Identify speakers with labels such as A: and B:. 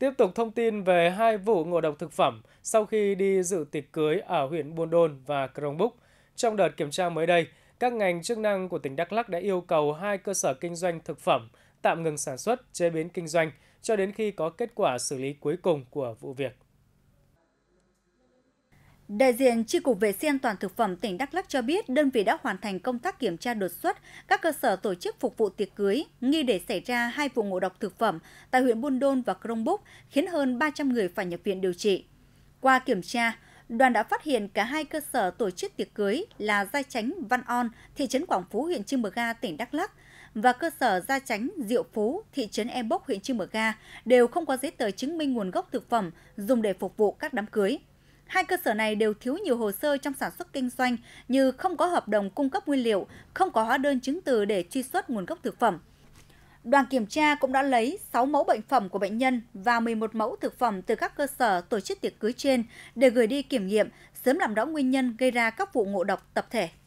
A: Tiếp tục thông tin về hai vụ ngộ độc thực phẩm sau khi đi dự tiệc cưới ở huyện Buôn Đôn và Crong Búc. Trong đợt kiểm tra mới đây, các ngành chức năng của tỉnh Đắk Lắc đã yêu cầu hai cơ sở kinh doanh thực phẩm tạm ngừng sản xuất, chế biến kinh doanh cho đến khi có kết quả xử lý cuối cùng của vụ việc.
B: Đại diện Tri Cục Vệ sinh Toàn Thực phẩm tỉnh Đắk lắc cho biết đơn vị đã hoàn thành công tác kiểm tra đột xuất các cơ sở tổ chức phục vụ tiệc cưới nghi để xảy ra hai vụ ngộ độc thực phẩm tại huyện Buôn Đôn và Crong Búc khiến hơn 300 người phải nhập viện điều trị. Qua kiểm tra, đoàn đã phát hiện cả hai cơ sở tổ chức tiệc cưới là Gia Chánh Văn On, thị trấn Quảng Phú, huyện Chư Mờ Ga, tỉnh Đắk lắc và cơ sở Gia Chánh Diệu Phú, thị trấn Em Bốc, huyện Chư Mờ Ga đều không có giấy tờ chứng minh nguồn gốc thực phẩm dùng để phục vụ các đám cưới hai cơ sở này đều thiếu nhiều hồ sơ trong sản xuất kinh doanh như không có hợp đồng cung cấp nguyên liệu, không có hóa đơn chứng từ để truy xuất nguồn gốc thực phẩm. Đoàn kiểm tra cũng đã lấy 6 mẫu bệnh phẩm của bệnh nhân và 11 mẫu thực phẩm từ các cơ sở tổ chức tiệc cưới trên để gửi đi kiểm nghiệm, sớm làm rõ nguyên nhân gây ra các vụ ngộ độc tập thể.